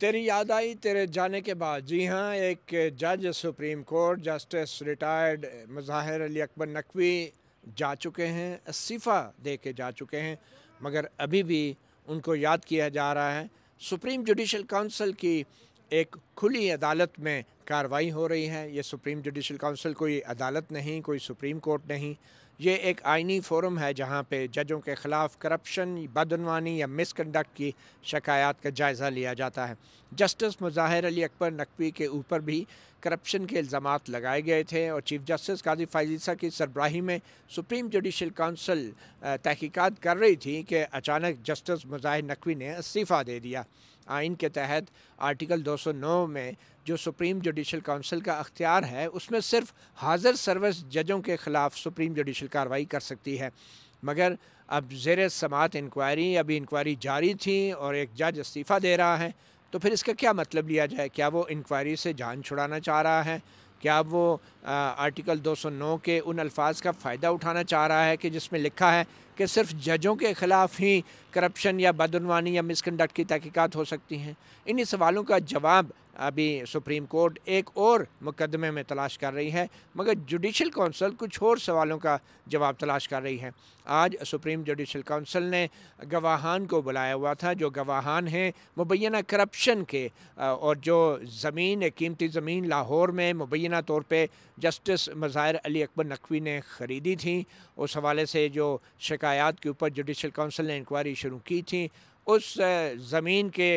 तेरी याद आई तेरे जाने के बाद जी हाँ एक जज supreme court justice retired Mazahir Ali Akbar Naqvi जा चुके हैं इस्तीफ़ा दे के जा चुके हैं मगर अभी भी उनको याद किया जा रहा है सुप्रीम जुडिशल काउंसिल की एक खुली अदालत में कार्रवाई हो रही है ये सुप्रीम जुडिशल काउंसिल कोई अदालत नहीं कोई सुप्रीम कोर्ट नहीं ये एक आइनी फोरम है जहाँ पे जजों के ख़िलाफ़ करप्शन बदनवानी या मिसकंडक्ट की शिकायत का जायज़ा लिया जाता है जस्टिस मुजाहिर अली अकबर नकवी के ऊपर भी करप्शन के इल्ज़ाम लगाए गए थे और चीफ जस्टिस काजी फाइजीसा की सरबराही में सुप्रीम जुडिशल काउंसिल तहकीकात कर रही थी कि अचानक जस्टिस मुजाहिर नकवी ने इस्तीफ़ा दे दिया आइन के तहत आर्टिकल 209 में जो सुप्रीम जुडिशल काउंसिल का अख्तियार है उसमें सिर्फ हाजिर सर्विस जजों के ख़िलाफ़ सुप्रीम जुडिशल कार्रवाई कर सकती है मगर अब जेर समात इंक्वायरी अभी इंक्वायरी जारी थी और एक जज इस्तीफ़ा दे रहा है तो फिर इसका क्या मतलब लिया जाए क्या वो इंक्वायरी से जान छुड़ाना चाह रहा है क्या वो आ, आर्टिकल 209 के उन अल्फाज का फ़ायदा उठाना चाह रहा है कि जिसमें लिखा है कि सिर्फ जजों के ख़िलाफ़ ही करप्शन या बदनवानी या मिसकंडक्ट की तहकीक़ात हो सकती हैं इन्हीं सवालों का जवाब अभी सुप्रीम कोर्ट एक और मुकदमे में तलाश कर रही है मगर जुडिशल काउंसिल कुछ और सवालों का जवाब तलाश कर रही है आज सुप्रीम जुडिशल काउंसिल ने गवाहान को बुलाया हुआ था जो गवाहान हैं मुबैना करप्शन के और जो ज़मीन कीमती ज़मीन लाहौर में मुबैना तौर पर जस्टिस मज़ाहिर अली अकबर नकवी ने ख़रीदी थी उस हवाले से जो शिकायत शिकायत के ऊपर जुडिशल काउंसिल ने इंक्वायरी शुरू की थी उस ज़मीन के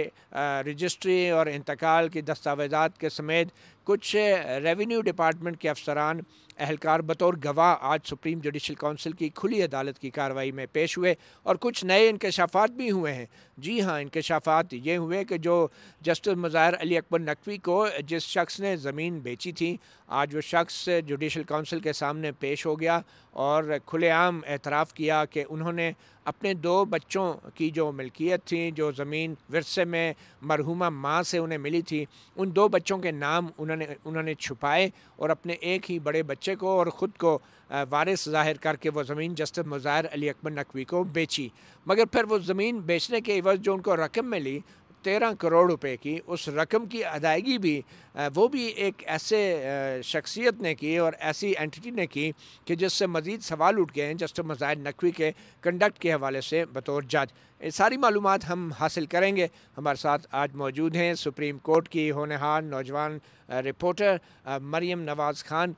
रजिस्ट्री और इंतकाल के दस्तावेजात के समेत कुछ रेवेन्यू डिपार्टमेंट के अफसरान अहलकार बतौर गवाह आज सुप्रीम जुडिशल काउंसिल की खुली अदालत की कार्रवाई में पेश हुए और कुछ नए इंकशाफात भी हुए हैं जी हाँ इंकशाफात ये हुए कि जो जस्टिस मज़ाहिर अली अकबर नकवी को जिस शख्स ने ज़मीन बेची थी आज वो शख्स जुडिशल काउंसिल के सामने पेश हो गया और खुलेआम एतराफ़ किया कि उन्होंने अपने दो बच्चों की जो मिल्कियत थी जो ज़मीन वरसे में मरहुमा माँ से उन्हें मिली थी उन दो बच्चों के नाम उन्होंने उन्होंने उन्होंने छुपाए और अपने एक ही बड़े बच्चे को और ख़ुद को वारिस जाहिर करके वो ज़मीन जस्टिस मुज़ाहिर अली अकबर नकवी को बेची मगर फिर वो ज़मीन बेचने के एवज जो उनको रकम मिली तेरह करोड़ रुपए की उस रकम की अदायगी भी वो भी एक ऐसे शख्सियत ने की और ऐसी एंटिटी ने की कि जिससे मज़ीद सवाल उठ गए हैं जस्टिस मजाहिद नकवी के कंडक्ट के हवाले से बतौर जज ये सारी मालूम हम हासिल करेंगे हमारे साथ आज मौजूद हैं सुप्रीम कोर्ट की होनहार नौजवान रिपोर्टर मरीम नवाज़ खान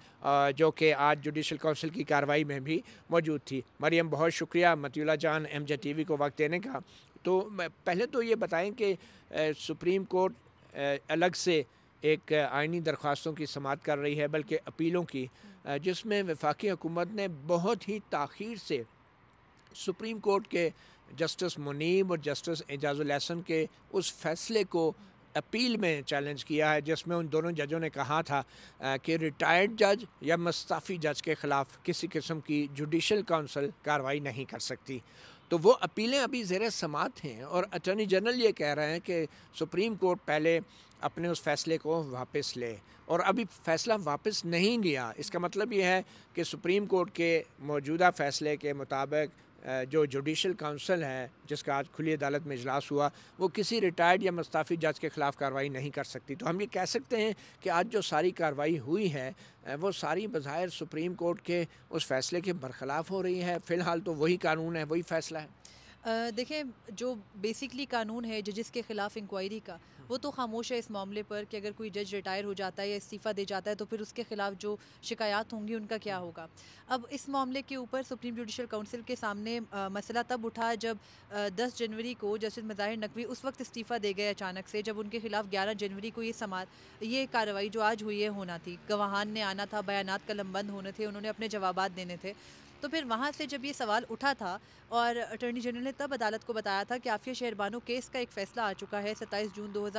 जो कि आज जुडिशल काउंसिल की कार्रवाई में भी मौजूद थी मरीम बहुत शुक्रिया मतियला जान एम जे टी वी को वक्त देने का तो पहले तो ये बताएं कि सुप्रीम कोर्ट अलग से एक आइनी दरख्वास्तों की समात कर रही है बल्कि अपीलों की जिसमें वफाकी हुकूमत ने बहुत ही तखिर से सुप्रीम कोर्ट के जस्टिस मुनीब और जस्टिस एजाजुलहसन के उस फैसले को अपील में चैलेंज किया है जिसमें उन दोनों जजों ने कहा था कि रिटायर्ड जज या मस्ताफ़ी जज के ख़िलाफ़ किसी किस्म की जुडिशल काउंसिल कार्रवाई नहीं कर सकती तो वो अपीलें अभी ज़ेर समात हैं और अटर्नी जनरल ये कह रहे हैं कि सुप्रीम कोर्ट पहले अपने उस फैसले को वापस ले और अभी फैसला वापस नहीं लिया इसका मतलब ये है कि सुप्रीम कोर्ट के मौजूदा फैसले के मुताबिक जो जुडिशल काउंसिल है जिसका आज खुली अदालत में इजलास हुआ वो किसी रिटायर्ड या मुस्ताफ़ी जज के ख़िलाफ़ कार्रवाई नहीं कर सकती तो हम ये कह सकते हैं कि आज जो सारी कार्रवाई हुई है वो सारी बाहर सुप्रीम कोर्ट के उस फैसले के बरखिलाफ़ हो रही है फ़िलहाल तो वही कानून है वही फ़ैसला है देखें जो बेसिकली कानून है जजिस के ख़िलाफ़ इंक्वायरी का वो तो खामोश है इस मामले पर कि अगर कोई जज रिटायर हो जाता है या इस्तीफ़ा दे जाता है तो फिर उसके खिलाफ जो शिकायत होंगी उनका क्या होगा अब इस मामले के ऊपर सुप्रीम जुडिशल काउंसिल के सामने आ, मसला तब उठा जब दस जनवरी को जस्टिस मज़ाहिर नकवी उस वक्त इस्तीफ़ा दे गए अचानक से जब उनके खिलाफ ग्यारह जनवरी को ये समाज ये कार्रवाई जो आज हुई है होना थी गवाहान ने आना था बयान कलम बंद होने थे उन्होंने अपने जवाब देने थे तो फिर वहाँ से जब ये सवाल उठा था और अटर्नी जनरल ने तब अदालत को बताया था कि आफिया शेरबानो केस का एक फैसला आ चुका है सत्ताईस जून दो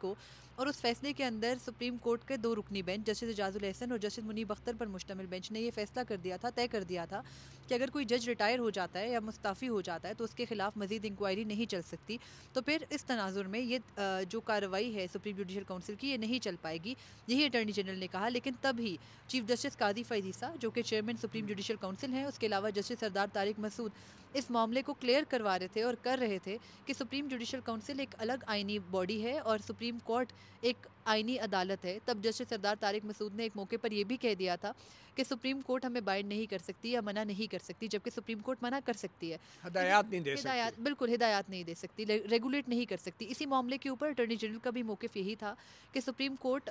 को और उस फैसले के अंदर सुप्रीम कोर्ट के दो रुकनी बेंच जस्टिस एजाजुल एहसन और जस्टिस मुनीब अख्तर पर मुश्तमिल बेंच ने यह फैसला कर दिया था तय कर दिया था कि अगर कोई जज रिटायर हो जाता है या मुस्ताफ़ी हो जाता है तो उसके खिलाफ मजीद इंक्वायरी नहीं चल सकती तो फिर इस तनाजुर में ये जो कार्रवाई है सुप्रीम जुडिशल काउंसिल की ये नहीं चल पाएगी यही अटर्नी जनरल ने कहा लेकिन तभी चीफ जस्टिस काजी फैजीसा जो कि चेयरमैन सुप्रीम जुडिशल काउंसिल हैं उसके अलावा जस्टिस सरदार तारिक मसूद इस मामले को क्लियर करवा रहे थे और कर रहे थे कि सुप्रीम जुडिशल काउंसिल एक अलग आइनी बॉडी है और सुप्रीम कोर्ट एक आईनी अदालत है तब जस्टिस सरदार तारिक मसूद ने एक मौके पर यह भी कह दिया था कि सुप्रीम कोर्ट हमें बाइंड नहीं कर सकती या मना नहीं कर सकती जबकि सुप्रीम कोर्ट मना कर सकती है हिदायत नहीं दे हिदायत बिल्कुल हिदायत नहीं दे सकती रेगुलेट नहीं कर सकती इसी मामले के ऊपर अटॉर्नी जनरल का भी मौके यही था कि सुप्रीम कोर्ट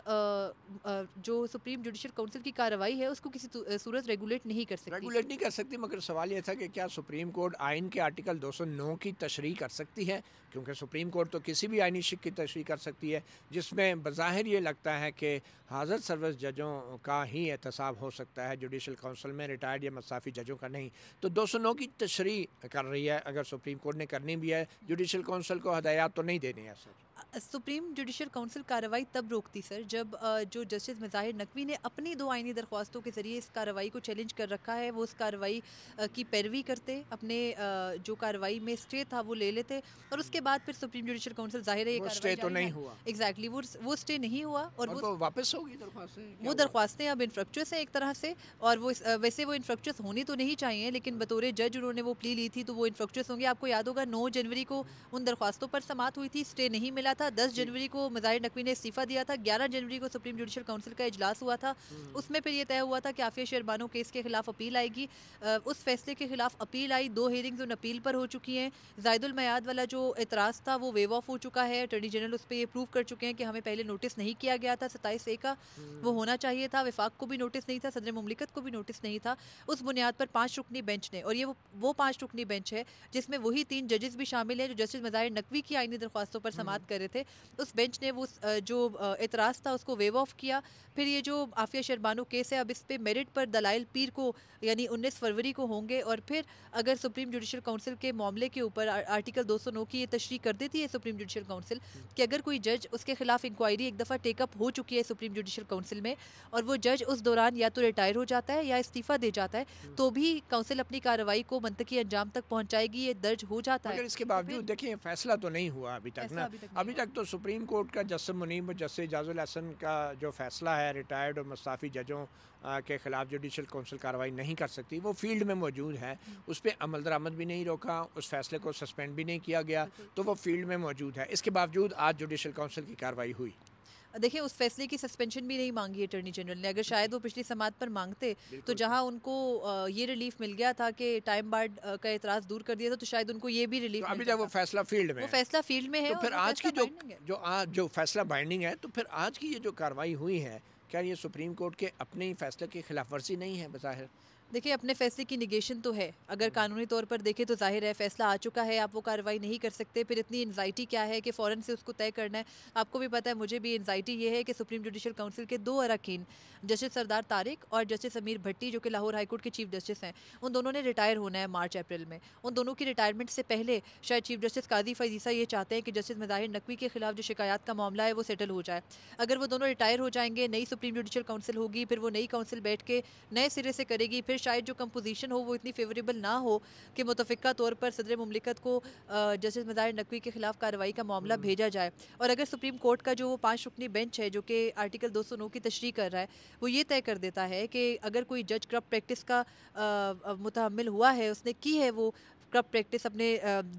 जो सुप्रीम जुडिशल काउंसिल की कार्रवाई है उसको किसी सूरत रेगुलेट नहीं कर सकती रेगुलेट नहीं कर सकती मगर सवाल यह था कि क्या सुप्रीम कोर्ट आइन के आर्टिकल 209 की तशरी कर सकती है क्योंकि सुप्रीम कोर्ट तो किसी भी आइनी शिक की तशरी कर सकती है जिसमें बज़ाहिर ये लगता है कि हाज़र सर्विस जजों का ही एहतसाब हो सकता है जुडिशल काउंसिल में रिटायर्ड या मसाफी जजों का नहीं तो दो सौ नौ की तशरी कर रही है अगर सुप्रीम कोर्ट ने करनी भी है जुडिशल काउंसिल को हदायत तो नहीं देनी है सर सुप्रीम जुडिशल काउंसिल कार्रवाई तब रोकती सर जब जो जस्टिस मज़ाहिर नकवी ने अपनी दो आइनी दरख्वास्तों के ज़रिए इस कार्रवाई को चैलेंज कर रखा है वो उस कार्रवाई की पैरवी करते अपने जो कार्रवाई में स्टे था वो ले लेते और उसके बाद फिर सुप्रीम जुडिशल काउंसिल जाहिर है स्टे तो नहीं हुआ एग्जैक्टली वो वो स्टे नहीं हुआ और वो तो वापस होगी दरख्वास्तें वो दरख्वास्तें अब इन्फ्रक्चुअस हैं एक तरह से और वो वैसे वो इन्फ्रक्चुअस होनी तो नहीं चाहिए लेकिन बतौर जज उन्होंने वो प्ली ली थी तो वो इन्फ्रक्चुअस होंगे आपको याद होगा नौ जनवरी को उन दरख्वास्तों पर समाप्त हुई थी स्टे नहीं मिला था दस जनवरी को मजाहिर नकवी ने इस्तीफा दिया था ग्यारह जनवरी को सुप्रीम जुडिशल काउंसिल का इजलास हुआ था हम्म। उसमें फिर यह तय हुआ था कि आफिया शेरबानो केस के खिलाफ अपील आएगी उस फैसले के खिलाफ अपील आई दो हेयरिंग्स उन अपील पर हो चुकी हैं जायदुल वाला जो एतराज़ था वो वेव ऑफ हो चुका है अटर्नी जनरल उस पर यह प्रूव कर चुके हैं कि हमें पहले नोटिस नहीं किया गया था सताईस ए का हम्म। वो होना चाहिए था विफाक को भी नोटिस नहीं था सदर ममलिकत को भी नोटिस नहीं था उस बुनियाद पर पाँच रुकनी बेंच ने और ये वो पाँच रुकनी बेंच है जिसमें वही तीन जजेस भी शामिल हैं जो जस्टिस मजाहिर नकवी की आईनी दरख्वास्तों पर हम्म। समाप्त कर रहे थे उस बेंच ने वो जो एतराज़ था उसको वेव ऑफ किया फिर ये जो आफिया शरबानो केस है अब इस पर मेरिट पर दलाइल पीर को यानी उन्नीस फरवरी को होंगे और फिर अगर सुप्रीम जुडिशल काउंसिल के मामले के ऊपर आर्टिकल दो सौ नौ की ये तशरी कर देती है सुप्रीम जुडिशल काउंसिल कि अगर कोई जज उसके खिलाफ इंक्वायरी एक दफ़ा टेकअप हो चुकी है सुप्रीम जुडिशल काउंसिल में और वो जज उस दौरान या तो रिटायर हो जाता है या इस्तीफ़ा दे जाता है हम्म। तो भी काउंसिल अपनी कार्रवाई को मंतकी अंजाम तक पहुँचाएगी ये दर्ज हो जाता है इसके बावजूद देखिए फैसला तो नहीं हुआ अभी तक ना अभी तक तक तो सुप्रीम कोर्ट का जस्म मुनीम और जस्से हसन का जो फैसला है रिटायर्ड और मुस्ताफ़ी जजों के ख़िलाफ़ जुडिशल कौंसिल कार्रवाई नहीं कर सकती वो फील्ड में मौजूद है उस पर अमल दरामद भी नहीं रोका उस फैसले को सस्पेंड भी नहीं किया गया तो वो फील्ड में मौजूद है इसके बावजूद आज जुडिशल कौंसिल की कार्रवाई हुई देखिए उस फैसले की सस्पेंशन भी नहीं मांगी अटर्नी जनरल ने अगर शायद वो पिछली समात पर मांगते तो जहां उनको ये रिलीफ मिल गया था कि टाइम बार्ड का एतराज दूर कर दिया था तो शायद उनको ये भी रिलीफ तो अभी जब वो फैसला फील्ड में वो फैसला फील्ड में है तो फिर आज की जो जो आज जो फैसला बाइंडिंग है तो फिर आज की ये जो कार्रवाई हुई है क्या ये सुप्रीम कोर्ट के अपने ही फैसले की खिलाफ वर्जी नहीं है बज़ाहिर देखिए अपने फैसले की निगेशन तो है अगर हम्म। कानूनी तौर पर देखें तो जाहिर है फैसला आ चुका है आप वो कार्रवाई नहीं कर सकते फिर इतनी एनजाइटी क्या है कि फ़ौरन से उसको तय करना है आपको भी पता है मुझे भी एनजाइटी ये है कि सुप्रीम जुडिशल काउंसिल के दो अरकान जस्टिस सरदार तारिक और जस्टिस अमीर भट्टी जो कि लाहौर हाईकोर्ट के चीफ जस्टिस हैं उन दोनों ने रिटायर होना है मार्च अप्रैल में उन दोनों की रिटायरमेंट से पहले शायद चीफ जस्टिस काजी फ़ैजीसा ये चाहते हैं कि जस्टिस मज़ाहिर नकवी के खिलाफ जो शिकायत का मामला है वो सेटल हो जाए अगर वो दोनों रिटायर हो जाएंगे नई सुप्रीम जुडिशल काउंसिल होगी फिर वो नई काउंसिल बैठ के नए सिरे से करेगी फिर शायद जो कम्पोजिशन हो वो इतनी फेवरेबल ना हो कि मुतफ़ा तौर पर सदर ममलिकत को जस्टिस मदार नकवी के खिलाफ कार्रवाई का मामला हम्म। भेजा जाए और अगर सुप्रीम कोर्ट का जो वो पाँच रुकनी बेंच है जो कि आर्टिकल दो सौ नौ की तशरी कर रहा है वो ये तय कर देता है कि अगर कोई जज क्रप प्रैक्टिस का मुतहमल हुआ है उसने की है वो करप्ट प्रैक्टिस अपने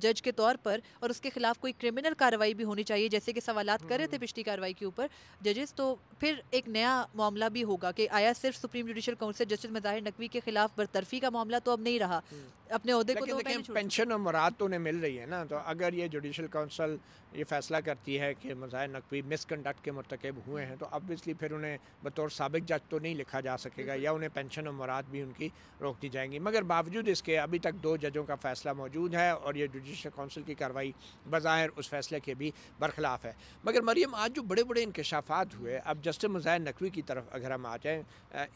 जज के तौर पर और उसके खिलाफ कोई क्रिमिनल कार्रवाई भी होनी चाहिए जैसे कि सवाल कर रहे थे हम्म। पिछली कार्रवाई के ऊपर जजेस तो फिर एक नया मामला भी होगा कि आया सिर्फ supreme judicial council justice Mazahir Naqvi के खिलाफ बरतरफी का मामला तो अब नहीं रहा हम्म। अपने अहदे को तो पेंशन और मुराद तो उन्हें मिल रही है ना तो अगर ये जुडिशल काउंसिल ये फैसला करती है कि मजाहिर नकवी मिसकंडक्ट के मरतकब हुए हैं तो ऑब्वियसली फिर उन्हें बतौर सबक जज तो नहीं लिखा जा सकेगा या उन्हें पेंशन और मुराद भी उनकी रोक दी जाएंगी मगर बावजूद इसके अभी तक दो जजों का फैसला फैसला मौजूद है और ये जुडिशल काउंसिल की कार्रवाई बज़ाहिर उस फैसले के भी बरखिलाफ़ है मगर मरीम आज जो बड़े बड़े इंकशाफात हुए अब जस्टिस मुजाहिर नकवी की तरफ अगर हम आ जाएँ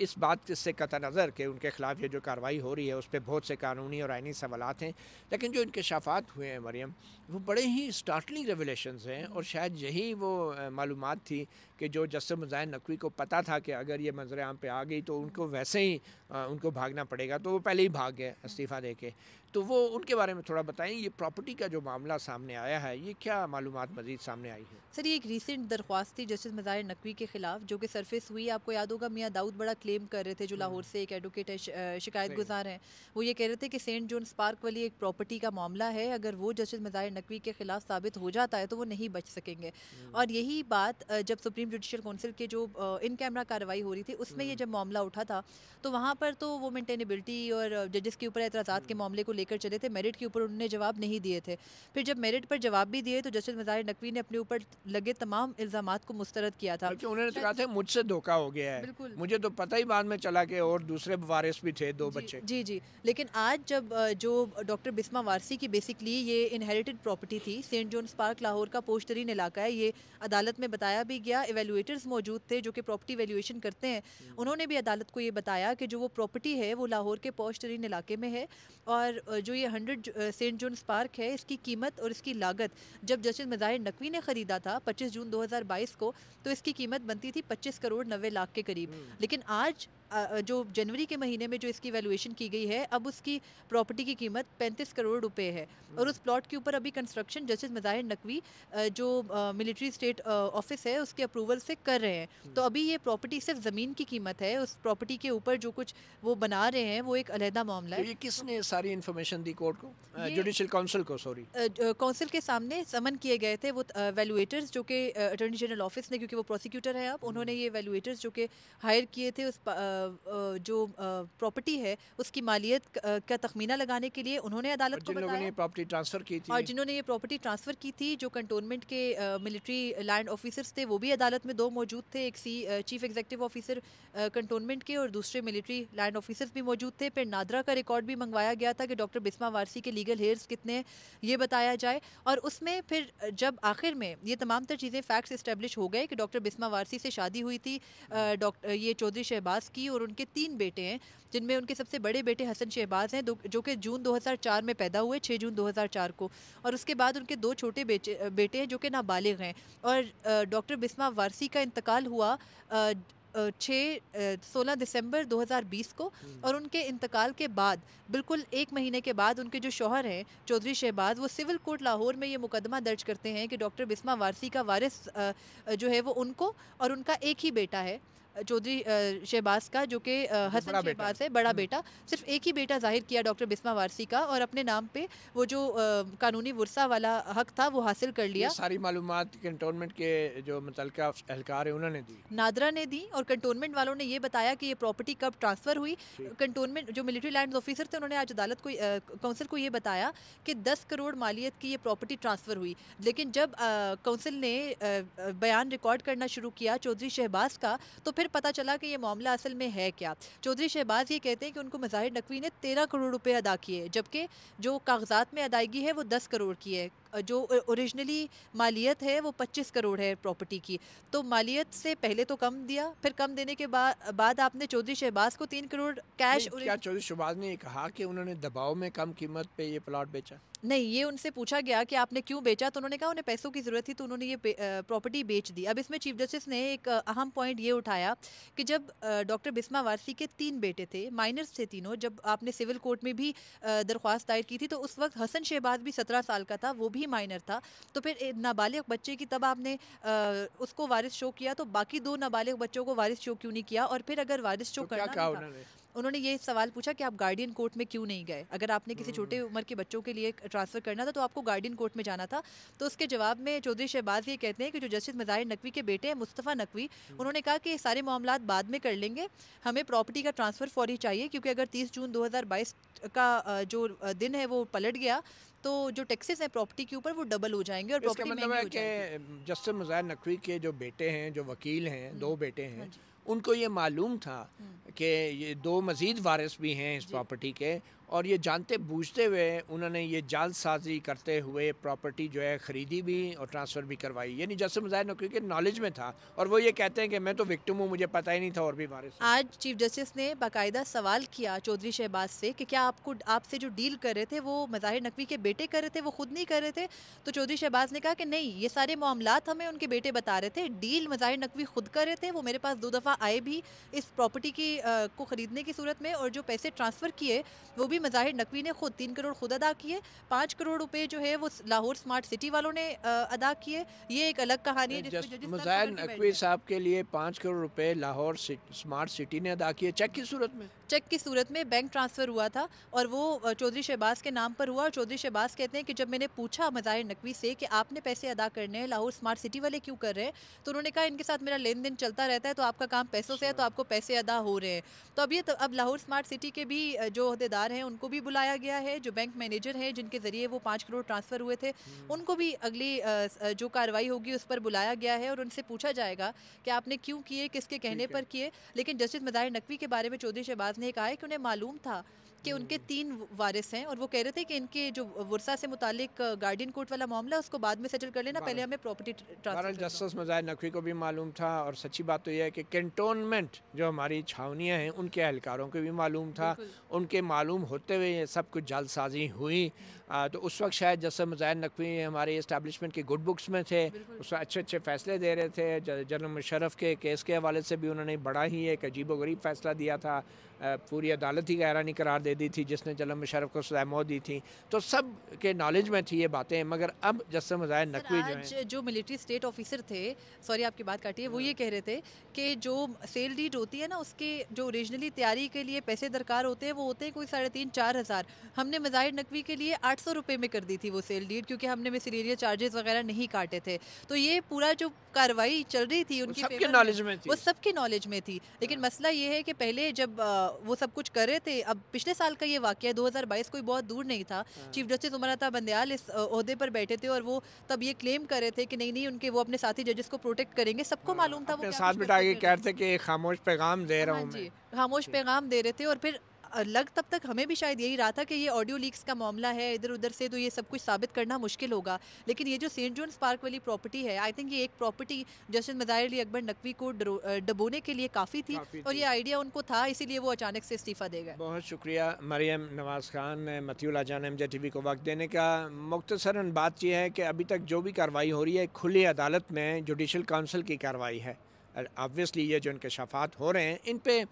इस बात से कत नज़र कि उनके ख़िलाफ़ ये जो कार्रवाई हो रही है उस पर बहुत से कानूनी और आइनी सवाल हैं लेकिन जो इंकशाफात हुए हैं मरीम वो बड़े ही स्टार्टलिंग रेवलेशन हैं और शायद यही वो मालूम थी कि जो जस्म जैन नकवी को पता था कि अगर ये मंजर आम पे आ गई तो उनको वैसे ही आ, उनको भागना पड़ेगा तो वो पहले ही भाग गए इस्तीफ़ा दे के तो वो उनके बारे में थोड़ा बताएं ये प्रॉपर्टी का जो मामला सामने आया है ये क्या मालूम मजीद सामने आई है सर ये एक रिसेंट दरख्वास्त थी जस्टिस मज़ाहिर नकवी के खिलाफ जो कि सरफेस हुई आपको याद होगा मियाँ दाऊद बड़ा क्लेम कर रहे थे जो लाहौर हम्म। से एक एडवोकेट है शिकायत गुजार हैं वो ये कह रहे थे कि सेंट जोन्स पार्क वाली एक प्रॉपर्टी का मामला है अगर वो जस्टिस मज़ाहिर नकवी के खिलाफ साबित हो जाता है तो वो नहीं बच सकेंगे हम्म। और यही बात जब सुप्रीम सुप्रीम जुडिशियल काउंसिल के जो इन कैमरा कार्रवाई हो रही थी उसमें ये हम्म। जब मामला उठा था तो वहाँ पर तो वो मेंटेनेबिलिटी और जजेस के ऊपर एतराजा के हम्म। मामले को लेकर चले थे मेरिट के ऊपर उन्होंने जवाब नहीं दिए थे फिर जब मेरिट पर जवाब भी दिए तो जस्टिस मजाहिर नकवी ने अपने ऊपर लगे तमाम इल्ज़ाम को मुस्तरद किया था उन्होंने तो कहा था मुझसे धोखा हो गया है मुझे तो पता ही बाद में चला कि और दूसरे वारिस भी थे दो बच्चे जी जी लेकिन आज जब जो डॉक्टर बिस्मा वारसी की बेसिकली ये इनहेरिटेड प्रॉपर्टी थी सेंट जोन्स पार्क लाहौर का पोस्टरीन इलाका है ये अदालत में बताया भी गया एवेलुएटर्स मौजूद थे जो कि प्रॉपर्टी वैल्यूएशन करते हैं हम्म। उन्होंने भी अदालत को ये बताया कि जो वो प्रॉपर्टी है वो लाहौर के पौश तरीन इलाके में है और जो ये हंड्रेड सेंट जोन्स पार्क है इसकी कीमत और इसकी लागत जब जस्टिस मज़ाहिर नकवी ने ख़रीदा था पच्चीस जून दो को तो इसकी कीमत बनती थी पच्चीस करोड़ नबे लाख के करीब हम्म। लेकिन आज जो जनवरी के महीने में जो इसकी वैल्यूएशन की गई है अब उसकी प्रॉपर्टी की कीमत 35 करोड़ रुपए है हम्म। और उस प्लॉट के ऊपर अभी कंस्ट्रक्शन जस्टिस मज़ाहिर नकवी जो मिलिट्री स्टेट ऑफिस है उसके अप्रूवल से कर रहे हैं हम्म। तो अभी ये प्रॉपर्टी सिर्फ ज़मीन की कीमत है उस प्रॉपर्टी के ऊपर जो कुछ वो बना रहे हैं वो एक अलहदा मामला तो है तो ये किसने सारी इन्फॉर्मेशन दी कोर्ट को जुडिशल काउंसिल को सॉरी काउंसिल के सामने समन किए गए थे वो वैल्यूएटर्स जो कि अटॉर्नी जनरल ऑफिस ने क्योंकि वो प्रोसिक्यूटर है अब उन्होंने ये वैल्यूएटर्स जो कि हायर किए थे उस जो प्रॉपर्टी है उसकी मालियत का तखमीना लगाने के लिए उन्होंने अदालत को बताया ने प्रॉपर्टी ट्रांसफ़र की थी और जिन्होंने ये प्रॉपर्टी ट्रांसफ़र की थी जो कंटोनमेंट के मिलिट्री लैंड ऑफिसर्स थे वो भी अदालत में दो मौजूद थे एक सी चीफ एग्जेक्टिव ऑफिसर कंटोनमेंट के और दूसरे मिलिट्री लैंड ऑफिसर्स भी मौजूद थे फिर नादरा का रिकॉर्ड भी मंगवाया गया था कि डॉक्टर बिस्मा वारसी के लीगल हेयर्स कितने ये बताया जाए और उसमें फिर जब आखिर में ये तमाम तर चीज़ें फैक्ट्स इस्टेब्लिश हो गए कि डॉक्टर बिस्मा वारसी से शादी हुई थी डॉक्टर ये चौधरी शहबाज की बीवी और उनके तीन बेटे हैं जिनमें उनके सबसे बड़े बेटे हसन शहबाज हैं जो कि जून 2004 में पैदा हुए 6 जून 2004 को और उसके बाद उनके दो छोटे बेटे बेटे हैं जो कि नाबालिग हैं और डॉक्टर बिस्मा वारसी का इंतकाल हुआ छः सोलह दिसंबर 2020 को हम्म। और उनके इंतकाल के बाद बिल्कुल एक महीने के बाद उनके जो शोहर हैं चौधरी शहबाज वो सिविल कोर्ट लाहौर में ये मुकदमा दर्ज करते हैं कि डॉक्टर बिस्मा वारसी का वारिस जो है वो उनको और उनका एक ही बेटा है चौधरी शहबाज का जो कि हसन शहबाज है बड़ा हम्म। बेटा सिर्फ एक ही बेटा जाहिर किया डॉक्टर बिस्मा वारसी का और अपने नाम पे वो जो कानूनी वर्षा वाला हक था वो हासिल कर लिया सारी मालूम कंटोनमेंट के जो मुतल एहलकार है उन्होंने दी नादरा ने दी और कंटोनमेंट वालों ने ये बताया कि ये प्रॉपर्टी कब ट्रांसफ़र हुई कंटोनमेंट जो मिलिट्री लैंड ऑफिसर थे उन्होंने आज अदालत को काउंसिल को ये बताया कि दस करोड़ मालियत की ये प्रॉपर्टी ट्रांसफ़र हुई लेकिन जब काउंसिल ने बयान रिकॉर्ड करना शुरू किया चौधरी शहबाज का तो फिर फिर पता चला कि ये मामला असल में है क्या चौधरी शहबाज ये कहते हैं कि उनको मज़ाहिर नकवी ने तेरह करोड़ रुपये अदा किए जबकि जो कागजात में अदायगी है वो दस करोड़ की है जो ओरिजिनली मालियत है वो पच्चीस करोड़ है प्रॉपर्टी की तो मालियत से पहले तो कम दिया फिर कम देने के बाद बाद आपने चौधरी शहबाज को तीन करोड़ कैश क्या चौधरी शहबाज ने कहा कि उन्होंने दबाव में कम कीमत पे ये प्लाट बेचा नहीं ये उनसे पूछा गया कि आपने क्यों बेचा तो उन्होंने कहा उन्हें पैसों की ज़रूरत थी तो उन्होंने ये प्रॉपर्टी बेच दी अब इसमें चीफ जस्टिस ने एक अहम पॉइंट ये उठाया कि जब डॉक्टर बिस्मा वारसी के तीन बेटे थे माइनर्स थे तीनों जब आपने सिविल कोर्ट में भी दरख्वास्त दायर की थी तो उस वक्त हसन शहबाज भी सत्रह साल का था वो भी माइनर था तो फिर नाबालिग बच्चे की तब आपने उसको वारिस शो किया तो बाकी दो नाबालिग बच्चों को वारिस शो क्यों नहीं किया और फिर अगर वारिस शो तो करना उन्होंने ये सवाल पूछा कि आप गार्डियन कोर्ट में क्यों नहीं गए अगर आपने किसी हम्म। छोटे उम्र के बच्चों के लिए ट्रांसफ़र करना था तो आपको गार्डियन कोर्ट में जाना था तो उसके जवाब में चौधरी शहबाज ये कहते हैं कि जो जस्टिस मज़ाहिर नकवी के बेटे हैं मुस्तफ़ा नकवी हम्म। उन्होंने कहा कि सारे मामला बाद में कर लेंगे हमें प्रॉपर्टी का ट्रांसफ़र फौरी चाहिए क्योंकि अगर तीस जून दो का जो दिन है वो पलट गया तो जो टैक्सेस हैं प्रॉपर्टी के ऊपर वो डबल हो जाएंगे और प्रॉपर्टी मतलब है कि जस्टिस मजाहिर नकवी के जो बेटे हैं जो वकील हैं हम्म। दो बेटे हैं हाँ उनको ये मालूम था हम्म। कि ये दो मज़ीद वारिस भी हैं इस प्रॉपर्टी के और ये जानते बूझते हुए उन्होंने ये जाल साजी करते हुए प्रॉपर्टी जो है ख़रीदी भी और ट्रांसफ़र भी करवाई यानी जैसे मुजाहिर नकवी के नॉलेज में था और वो ये कहते हैं कि मैं तो विक्टिम हूँ मुझे पता ही नहीं था और भी वारिस आज चीफ जस्टिस ने बाकायदा सवाल किया चौधरी शहबाज से कि क्या आपको आपसे जो डील कर रहे थे वो मज़ाहिर नकवी के बेटे कर रहे थे वो खुद नहीं कर रहे थे तो चौधरी शहबाज ने कहा कि नहीं ये सारे मामला हमें उनके बेटे बता रहे थे डील मज़ाहिर नकवी खुद कर रहे थे वो मेरे पास दो दफ़ा यहाँ आए भी इस प्रॉपर्टी की आ, को ख़रीदने की सूरत में और जो पैसे ट्रांसफ़र किए वो भी मज़ाहिर नकवी ने खुद तीन करोड़ खुद अदा किए पाँच करोड़ रुपये जो है वो लाहौर स्मार्ट सिटी वालों ने आ, अदा किए ये एक अलग कहानी है मज़ाहिर नकवी साहब के लिए पाँच करोड़ रुपये लाहौर स्मार्ट सिटी ने अदा किए चेक की सूरत में चेक की सूरत में बैंक ट्रांसफ़र हुआ था और वो चौधरी शहबाज के नाम पर हुआ चौधरी शहबाज कहते हैं कि जब मैंने पूछा मज़ाहिर नकवी से कि आपने पैसे अदा करने हैं लाहौर स्मार्ट सिटी वाले क्यों कर रहे हैं तो उन्होंने कहा इनके साथ मेरा लेन देन चलता रहता है तो आपका काम काम पैसों से है अच्छा। तो आपको पैसे अदा हो रहे हैं तो अब ये तो अब लाहौर स्मार्ट सिटी के भी जो अहदेदार हैं उनको भी बुलाया गया है जो बैंक मैनेजर हैं जिनके ज़रिए वो पाँच करोड़ ट्रांसफ़र हुए थे हम्म। उनको भी अगली जो कार्रवाई होगी उस पर बुलाया गया है और उनसे पूछा जाएगा कि आपने क्यों किए किसके कहने पर किए लेकिन जस्टिस मदार नकवी के बारे में चौधरी शहबाज ने कहा है कि उन्हें मालूम था कि उनके तीन वारिस हैं और वो कह रहे थे कि इनके जो वर्षा से मुतालिक गार्डियन कोर्ट वाला मामला उसको बाद में सेटल कर लेना पहले हमें property transfer justice Mazahir Naqvi को भी मालूम था और सच्ची बात तो यह है कि कंटोनमेंट जो हमारी छावनियाँ हैं उनके एहलकारों को भी मालूम था उनके मालूम होते हुए ये सब कुछ जालसाजी हुई आ, तो उस वक्त शायद जसम मुजाहन नकवी हमारे इस्टबलिशमेंट के गुड बुक्स में थे उस वक्त अच्छे अच्छे फैसले दे रहे थे जनरल मुशरफ के केस के हवाले से भी उन्होंने बड़ा ही एक अजीब गरीब फैसला दिया था पूरी अदालत ही हैरानी करार दे दी थी जिसने जनरल मुशरफ को सजा मौत दी थी तो सब के नॉलेज में थी ये बातें मगर अब जसम मुजाहन नकवी जो जो मिलिट्री स्टेट ऑफिसर थे सॉरी आपकी बात काटिए वो ये कह रहे थे कि जो सेल डीड होती है ना उसके जो ओरिजिनली तैयारी के लिए पैसे दरकार होते हैं वो होते हैं कोई साढ़े तीन चार हज़ार हमने मज़ाहिर नकवी के लिए आठ आठ सौ रुपये में कर दी थी वो सेल डीड क्योंकि हमने मिसरीरियल चार्जेस वगैरह नहीं काटे थे तो ये पूरा जो कार्रवाई चल रही थी उनकी सबके नॉलेज में थी वो सबके नॉलेज में थी लेकिन हाँ। मसला ये है कि पहले जब वो सब कुछ कर रहे थे अब पिछले साल का ये वाक्य है बाईस कोई बहुत दूर नहीं था हाँ। चीफ जस्टिस उमरता बंदयाल इस अहदे पर बैठे थे और वो तब ये क्लेम कर रहे थे कि नहीं नहीं उनके वो अपने साथी जजेस को प्रोटेक्ट करेंगे सबको हाँ, मालूम था वो साथ बिठा के कह रहे थे कि खामोश पैगाम दे रहा हूँ खामोश पैगाम दे रहे थे और फिर लग तब तक हमें भी शायद यही रहा था कि ये ऑडियो लीक्स का मामला है इधर उधर से तो ये सब कुछ साबित करना मुश्किल होगा लेकिन ये जो सेंट जॉन्स पार्क वाली प्रॉपर्टी है आई थिंक ये एक प्रॉपर्टी जशन मजाहिर अली अकबर नकवी को डबोने के लिए काफ़ी थी और ये आइडिया उनको था इसीलिए वो अचानक से इस्तीफ़ा दे गए बहुत शुक्रिया मरियम नवाज़ खान मथियला जान एमजे टी को वक्त देने का मुख्तसरा बात यह है कि अभी तक जो भी कार्रवाई हो रही है खुली अदालत में जुडिशल काउंसिल की कार्रवाई है ऑबियसली ये जो इनकशाफात हो रहे हैं इन पर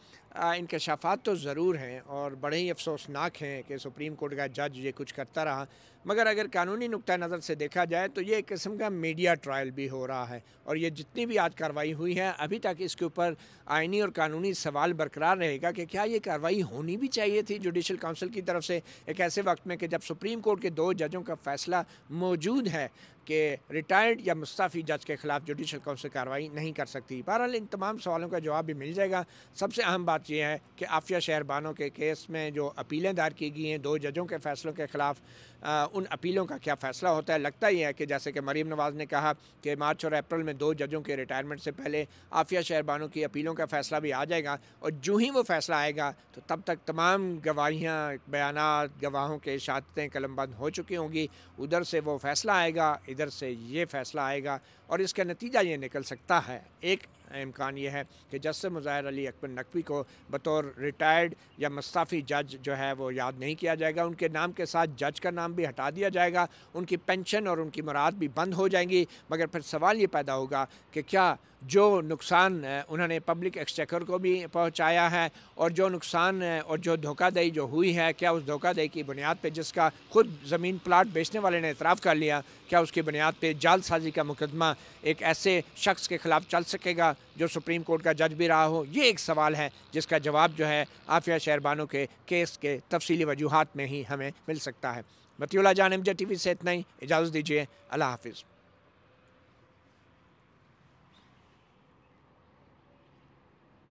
इनकशाफात तो ज़रूर हैं और बड़े ही अफसोसनाक हैं कि सुप्रीम कोर्ट का जज ये कुछ करता रहा मगर अगर कानूनी नुक़ः नज़र से देखा जाए तो ये एक किस्म का मीडिया ट्रायल भी हो रहा है और ये जितनी भी आज कार्रवाई हुई है अभी तक इसके ऊपर आइनी और कानूनी सवाल बरकरार रहेगा कि क्या ये कार्रवाई होनी भी चाहिए थी जुडिशल काउंसिल की तरफ से एक ऐसे वक्त में कि जब सुप्रीम कोर्ट के दो जजों का फैसला मौजूद है कि रिटायर्ड या मुस्ताफ़ी जज के खिलाफ जुडिशल काउंसिल कार्रवाई नहीं कर सकती बहरहाल इन तमाम सवालों का जवाब भी मिल जाएगा सबसे अहम बात यह है कि आफिया शहरबानों के केस में जो अपीलें दायर की गई हैं दो जजों के फैसलों के खिलाफ उन अपीलों का क्या फैसला होता है लगता ही है कि जैसे कि मरीम नवाज़ ने कहा कि मार्च और अप्रैल में दो जजों के रिटायरमेंट से पहले आफिया शहरबानों की अपीलों का फैसला भी आ जाएगा और जो ही वो फैसला आएगा तो तब तक तमाम गवाहियाँ बयान गवाहों के शहादतें कलमबंद हो चुकी होंगी उधर से वो फैसला आएगा इधर से ये फैसला आएगा और इसका नतीजा ये निकल सकता है एक इम्कान ये है कि जस्टिस मुज़ाहिर अली अकबर नकवी को बतौर रिटायर्ड या मुस्ताफ़ी जज जो है वो याद नहीं किया जाएगा उनके नाम के साथ जज का नाम भी हटा दिया जाएगा उनकी पेंशन और उनकी मुराद भी बंद हो जाएंगी मगर फिर सवाल ये पैदा होगा कि क्या जो नुकसान उन्होंने पब्लिक एक्सचेकर को भी पहुंचाया है और जो नुकसान और जो धोखाधड़ी जो हुई है क्या उस धोखाधड़ी की बुनियाद पे जिसका खुद ज़मीन प्लाट बेचने वाले ने इतराफ़ कर लिया क्या उसकी बुनियाद पे जालसाजी का मुकदमा एक ऐसे शख्स के ख़िलाफ़ चल सकेगा जो सुप्रीम कोर्ट का जज भी रहा हो ये एक सवाल है जिसका जवाब जो है आफिया शहरबानों के केस के तफसीली वजूहत में ही हमें मिल सकता है मतियोला जान एम टी वी से इतना ही इजाज़त दीजिए अल्लाह हाफिज़